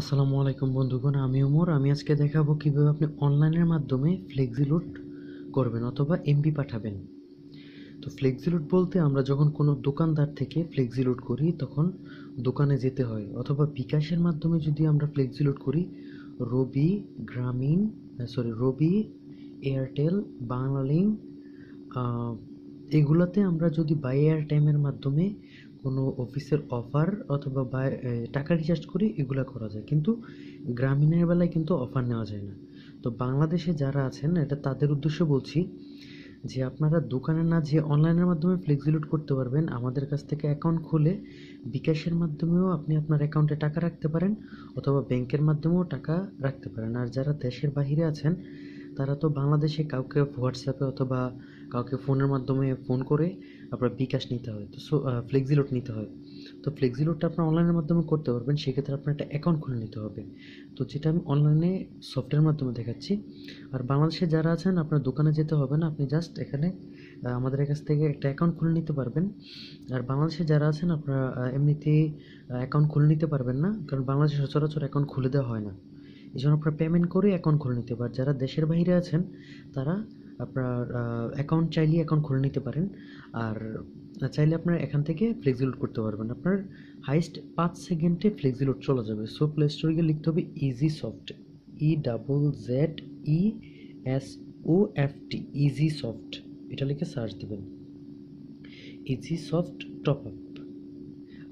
আসসালামু আলাইকুম বন্ধুগণ আমি ওমর আমি আজকে দেখাবো কীভাবে আপনি অনলাইনের মাধ্যমে ফ্লেক্সিলুট করবেন অথবা এমপি পাঠাবেন তো ফ্লেক্সিলুট বলতে আমরা যখন কোনো দোকানদার থেকে ফ্লেক্সিলুট করি তখন দোকানে যেতে হয় অথবা বিকাশের মাধ্যমে যদি আমরা ফ্লেক্সিলুট করি রবি গ্রামীণ সরি রবি এয়ারটেল বাংলালিং এগুলোতে আমরা যদি বাই এয়ারটাইমের মাধ্যমে কোনো অফিসের অফার অথবা বা টাকা রিচার্জ করি এগুলো করা যায় কিন্তু গ্রামীণের বেলায় কিন্তু অফার নেওয়া যায় না তো বাংলাদেশে যারা আছেন এটা তাদের উদ্দেশ্য বলছি যে আপনারা দোকানে না যে অনলাইনের মাধ্যমে ফ্লেক্সিলোড করতে পারবেন আমাদের কাছ থেকে অ্যাকাউন্ট খুলে বিকাশের মাধ্যমেও আপনি আপনার অ্যাকাউন্টে টাকা রাখতে পারেন অথবা ব্যাংকের মাধ্যমেও টাকা রাখতে পারেন আর যারা দেশের বাহিরে আছেন তারা তো বাংলাদেশে কাউকে হোয়াটসঅ্যাপে অথবা কাউকে ফোনের মাধ্যমে ফোন করে আপনার বিকাশ নিতে হয় তো সো ফ্লেক্সিলোড নিতে হয় তো ফ্লেক্সিলোডটা আপনার অনলাইনের মাধ্যমে করতে পারবেন সেক্ষেত্রে আপনার একটা অ্যাকাউন্ট খুলে নিতে হবে তো যেটা আমি অনলাইনে সফটওয়্যার মাধ্যমে দেখাচ্ছি আর বাংলাদেশে যারা আছেন আপনার দোকানে যেতে হবে না আপনি জাস্ট এখানে আমাদের কাছ থেকে একটা অ্যাকাউন্ট খুলে নিতে পারবেন আর বাংলাদেশে যারা আছেন আপনারা এমনিতেই অ্যাকাউন্ট খুলে নিতে পারবেন না কারণ বাংলাদেশে সচরাচর অ্যাকাউন্ট খুলে দেওয়া হয় না এই জন্য আপনারা পেমেন্ট করে অ্যাকাউন্ট খুলে নিতে পারেন যারা দেশের বাইরে আছেন তারা আপনার অ্যাকাউন্ট চাইলে অ্যাকাউন্ট খুলে নিতে পারেন আর চাইলে আপনার এখান থেকে ফ্লেক্সিলোড করতে পারবেন আপনার হাইস্ট পাঁচ সেকেন্ডে ফ্লেক্সিলোড চলে যাবে সো প্লে স্টোরে গিয়ে লিখতে হবে easy soft E double Z E S O F T easy soft এটা লিখে সার্চ দেবেন ইজি সফট টপ আপ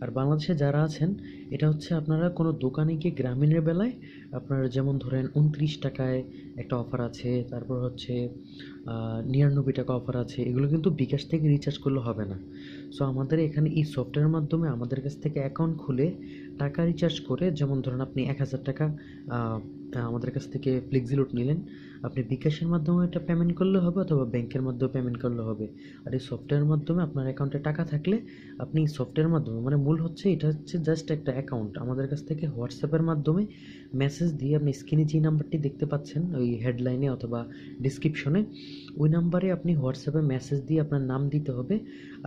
আর বাংলাদেশে যারা আছেন এটা হচ্ছে আপনারা কোনো দোকানে গিয়ে গ্রামীণের বেলায় আপনার যেমন ধরেন উনত্রিশ টাকায় একটা অফার আছে তারপর হচ্ছে নিরানব্বই টাকা অফার আছে এগুলো কিন্তু বিকাশ থেকে রিচার্জ করলে হবে না সো আমাদের এখানে এই সফটওয়্যারের মাধ্যমে আমাদের কাছ থেকে অ্যাকাউন্ট খুলে টাকা রিচার্জ করে যেমন ধরেন আপনি এক হাজার টাকা আমাদের কাছ থেকে ফ্লেক্সি লোড নিলেন আপনি বিকাশের মাধ্যমে এটা পেমেন্ট করলে হবে অথবা ব্যাংকের মাধ্যমে পেমেন্ট করলে হবে আর এই সফটওয়্যার মাধ্যমে আপনার অ্যাকাউন্টে টাকা থাকলে আপনি সফটওয়্যার মাধ্যমে মানে মূল হচ্ছে এটা হচ্ছে জাস্ট একটা অ্যাকাউন্ট আমাদের কাছ থেকে হোয়াটসঅ্যাপের মাধ্যমে মেসেজ দিয়ে আপনি স্ক্রিনে যে নাম্বারটি দেখতে পাচ্ছেন ওই হেডলাইনে অথবা ডিসক্রিপশনে ওই নাম্বারে আপনি হোয়াটসঅ্যাপে মেসেজ দিয়ে আপনার নাম দিতে হবে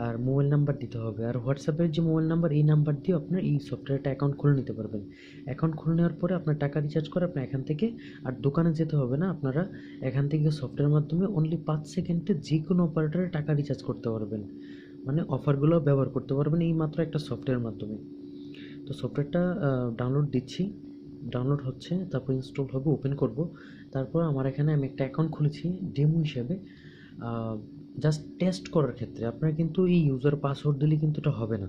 আর মোবাইল নাম্বার দিতে হবে আর হোয়াটসঅ্যাপের যে মোবাইল নাম্বার এই নাম্বার দিয়ে আপনার এই সফটওয়্যারটা অ্যাকাউন্ট খুলে নিতে পারবেন অ্যাকাউন্ট খুলে নেওয়ার পরে আপনার টাকা রিচার্জ করে আপনার এখান থেকে আর দোকানে যেতে হবে না আপনারা এখান থেকে সফটওয়্যার মাধ্যমে অনলি পাঁচ সেকেন্ডে যে কোনো অপারেটারে টাকা রিচার্জ করতে পারবেন মানে অফারগুলো ব্যবহার করতে পারবেন এই মাত্র একটা সফটওয়্যার মাধ্যমে তো সফটওয়্যারটা ডাউনলোড দিচ্ছি ডাউনলোড হচ্ছে তারপর ইনস্টল হবে ওপেন করব তারপর আমার এখানে আমি একটা অ্যাকাউন্ট খুলেছি ডেমো হিসাবে জাস্ট টেস্ট করার ক্ষেত্রে আপনারা কিন্তু এই ইউজার পাসওয়ার্ড দিলে কিন্তু এটা হবে না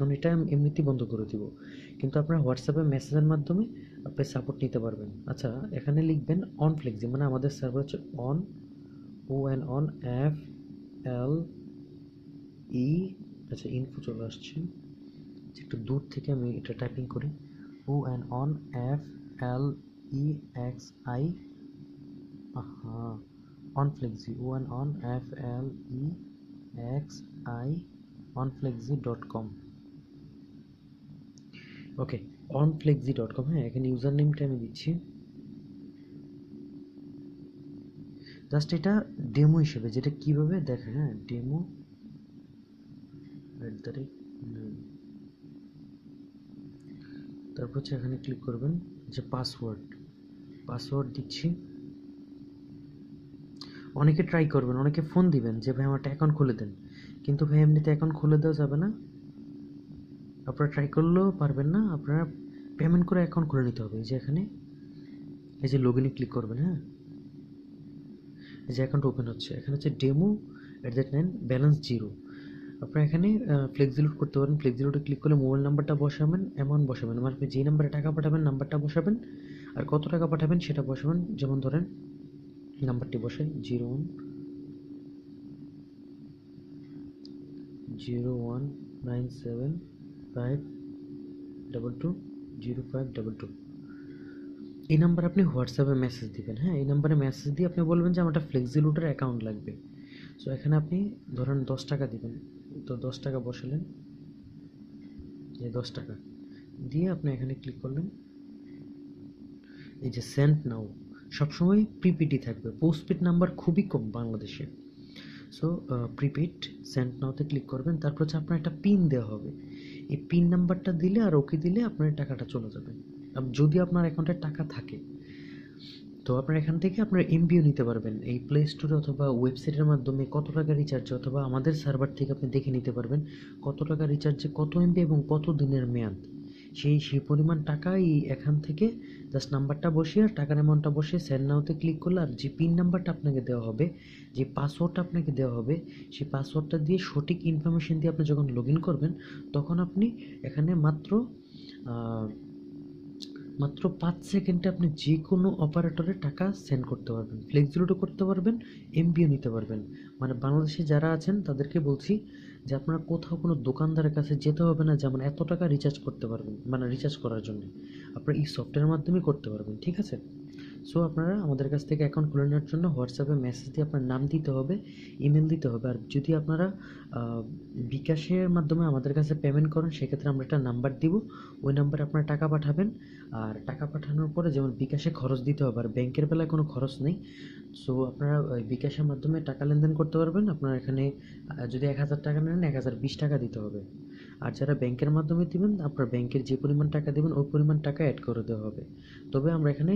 কারণ এটা আমি এমনিতেই বন্ধ করে দিব কিন্তু আপনারা হোয়াটসঅ্যাপে মেসেজের মাধ্যমে আপনি সাপোর্ট নিতে পারবেন আচ্ছা এখানে লিখবেন অন ফ্লেক্সি মানে আমাদের সার্ভার হচ্ছে on O and on F L E আচ্ছা ইনফো চলে আসছে আচ্ছা, একটু দূর থেকে আমি এটা টাইপিং করি O and on F L E X I হ্যাঁ on flexi O and on F L E X I onflexi dot com okay on flexi dot com হ্যাঁ এখানে ইউজার নেমটা আমি দিচ্ছি জাস্ট এটা ডেমো হিসেবে যেটা কিভাবে দেখে হ্যাঁ ডেমো তারপর হচ্ছে এখানে ক্লিক করবেন যে পাসওয়ার্ড পাসওয়ার্ড দিচ্ছি অনেকে ট্রাই করবেন অনেকে ফোন দিবেন যে ভাই আমার একটা অ্যাকাউন্ট খুলে দেন কিন্তু ভাই এমনিতে অ্যাকাউন্ট খুলে দেওয়া যাবে না আপনারা ট্রাই করলেও পারবেন না আপনারা পেমেন্ট করে অ্যাকাউন্ট খুলে নিতে হবে এই যে এখানে এই যে লগ ইনে ক্লিক করবেন হ্যাঁ এই যে অ্যাকাউন্ট ওপেন হচ্ছে এখানে হচ্ছে demo at that nine balance zero আপনারা এখানে ফ্লেক্সিলোড করতে পারেন ফ্লেক্সিলোডে ক্লিক করলে মোবাইল নাম্বারটা বসাবেন অ্যামাউন্ট বসাবেন মানে আপনি যে নাম্বারে টাকা পাঠাবেন নাম্বারটা বসাবেন আর কত টাকা পাঠাবেন সেটা বসাবেন যেমন ধরেন নাম্বারটি বসে zero one zero one nine seven five double two zero five double two এই নাম্বার আপনি হোয়াটসঅ্যাপে মেসেজ দিবেন হ্যাঁ এই নাম্বারে মেসেজ দিয়ে আপনি বলবেন যে আমার একটা ফ্লেক্সিলুটের অ্যাকাউন্ট লাগবে সো এখানে আপনি ধরেন দশ টাকা দিবেন তো দশ টাকা বসালেন যে দশ টাকা দিয়ে আপনি এখানে ক্লিক করলেন এই যে সেন্ট নাও সবসময় প্রিপেডই থাকবে পোস্টপেড নাম্বার খুবই কম বাংলাদেশে সো প্রিপেইড সেন্ট নাওতে ক্লিক করবেন তারপর হচ্ছে আপনার একটা পিন দেওয়া হবে এই পিন নাম্বারটা দিলে আর ওকে দিলে আপনার টাকাটা চলে যাবে যদি আপনার অ্যাকাউন্টে টাকা থাকে তো আপনার এখান থেকে আপনার এমবিও নিতে পারবেন এই প্লে স্টোরে অথবা ওয়েবসাইটের মাধ্যমে কত টাকা রিচার্জ অথবা আমাদের সার্ভার থেকে আপনি দেখে নিতে পারবেন কত টাকা রিচার্জে কত এমবি এবং কত দিনের মেয়াদ সেই সেই পরিমাণ টাকাই এখান থেকে জাস্ট নাম্বারটা বসিয়ে আর টাকার অ্যামাউন্টটা বসিয়ে সেন্ড নাওতে ক্লিক করলে আর যে পিন নাম্বারটা আপনাকে দেওয়া হবে যে পাসওয়ার্ডটা আপনাকে দেওয়া হবে সেই পাসওয়ার্ডটা দিয়ে সঠিক ইনফরমেশন দিয়ে আপনি যখন লগ ইন করবেন তখন আপনি এখানে মাত্র মাত্র পাঁচ সেকেন্ডে আপনি যে কোনো অপারেটরে টাকা সেন্ড করতে পারবেন ফ্লেক্সিলোডও করতে পারবেন এমবিও নিতে পারবেন মানে বাংলাদেশে যারা আছেন তাদেরকে বলছি যে আপনারা কোথাও কোনো দোকানদারের কাছে যেতে হবে না যেমন এত টাকা রিচার্জ করতে পারবেন মানে রিচার্জ করার জন্য আপনারা এই সফটওয়্যারের মাধ্যমে করতে পারবেন ঠিক আছে সো আপনারা আমাদের কাছ থেকে অ্যাকাউন্ট খুলে নেওয়ার জন্য হোয়াটসঅ্যাপে মেসেজ দিয়ে আপনার নাম দিতে হবে ইমেল দিতে হবে আর যদি আপনারা বিকাশের মাধ্যমে আমাদের কাছে পেমেন্ট করেন সেক্ষেত্রে আমরা একটা নাম্বার দিব ওই নাম্বারে আপনারা টাকা পাঠাবেন আর টাকা পাঠানোর পরে যেমন বিকাশে খরচ দিতে হবে আর ব্যাংকের বেলায় কোনো খরচ নেই সো আপনারা বিকাশের মাধ্যমে টাকা লেনদেন করতে পারবেন আপনারা এখানে যদি এক হাজার টাকা নেন এক হাজার বিশ টাকা দিতে হবে আর যারা ব্যাংকের মাধ্যমে দিবেন আপনার ব্যাংকের যে পরিমাণ টাকা দেবেন ওই পরিমাণ টাকা অ্যাড করে দেওয়া হবে তবে আমরা এখানে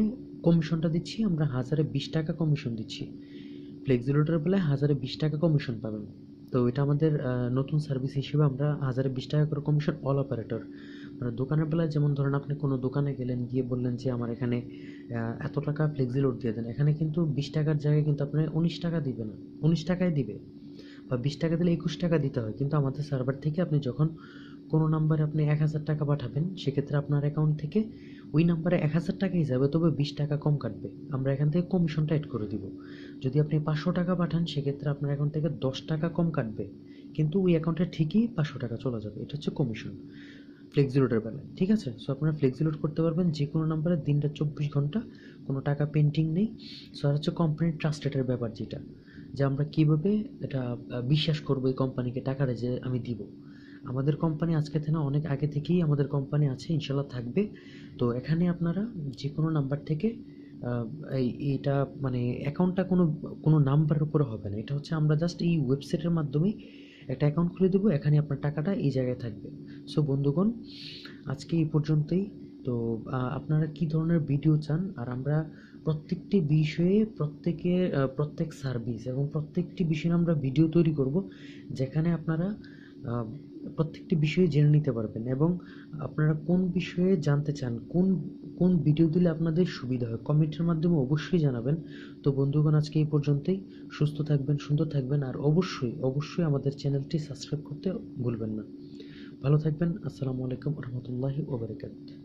কমিশনটা দিচ্ছি আমরা হাজারে বিশ টাকা কমিশন দিচ্ছি ফ্লেক্সিলোটার বলে হাজারে বিশ টাকা কমিশন পাবেন তো এটা আমাদের নতুন সার্ভিস হিসেবে আমরা হাজারে বিশ টাকা করে কমিশন অল অপারেটর মানে দোকানের বেলায় যেমন ধরেন আপনি কোনো দোকানে গেলেন গিয়ে বললেন যে আমার এখানে এত টাকা ফ্লেক্সিলোড দিয়ে দেন এখানে কিন্তু বিশ টাকার জায়গায় কিন্তু আপনার উনিশ টাকা দিবে না উনিশ টাকায় দিবে বা বিশ টাকা দিলে একুশ টাকা দিতে হয় কিন্তু আমাদের সার্ভার থেকে আপনি যখন কোনো নাম্বারে আপনি এক হাজার টাকা পাঠাবেন সেক্ষেত্রে আপনার অ্যাকাউন্ট থেকে ওই নাম্বারে এক হাজার টাকা হিসাবে তবে বিশ টাকা কম কাটবে আমরা এখান থেকে কমিশনটা অ্যাড করে দিব যদি আপনি পাঁচশো টাকা পাঠান সেক্ষেত্রে আপনার অ্যাকাউন্ট থেকে দশ টাকা কম কাটবে কিন্তু ওই অ্যাকাউন্টে ঠিকই পাঁচশো টাকা চলে যাবে এটা হচ্ছে কমিশন ফ্লেক্সিলোডের বেলায় ঠিক আছে সো আপনারা ফ্লেক্সিলোড করতে পারবেন যে কোনো নাম্বারে দিনটা চব্বিশ ঘন্টা কোনো টাকা পেন্টিং নেই সো আর হচ্ছে কোম্পানির ট্রাস্টেটের ব্যাপার যেটা যে আমরা কীভাবে এটা বিশ্বাস করবো এই কোম্পানিকে টাকাটা যে আমি দিব আমাদের কোম্পানি আজকে থেকে না অনেক আগে থেকেই আমাদের কোম্পানি আছে ইনশাল্লাহ থাকবে তো এখানে আপনারা যে কোনো নাম্বার থেকে এই এটা মানে অ্যাকাউন্টটা কোনো কোনো নাম্বারের উপরে হবে না এটা হচ্ছে আমরা জাস্ট এই ওয়েবসাইটের মাধ্যমে একটা অ্যাকাউন্ট খুলে দেবো এখানে আপনার টাকাটা এই জায়গায় থাকবে সো বন্ধুগণ আজকে এই পর্যন্তই তো আপনারা কি ধরনের ভিডিও চান আর আমরা প্রত্যেকটি বিষয়ে প্রত্যেকে প্রত্যেক সার্ভিস এবং প্রত্যেকটি বিষয়ে আমরা ভিডিও তৈরি করব যেখানে আপনারা প্রত্যেকটি বিষয়ে জেনে নিতে পারবেন এবং আপনারা কোন বিষয়ে জানতে চান কোন কোন ভিডিও দিলে আপনাদের সুবিধা হয় কমেন্টের মাধ্যমে অবশ্যই জানাবেন তো বন্ধুগণ আজকে এই পর্যন্তই সুস্থ থাকবেন সুন্দর থাকবেন আর অবশ্যই অবশ্যই আমাদের চ্যানেলটি সাবস্ক্রাইব করতে ভুলবেন না ভালো থাকবেন আসসালামু আলাইকুম রহমতুল্লাহি ওবরাকাত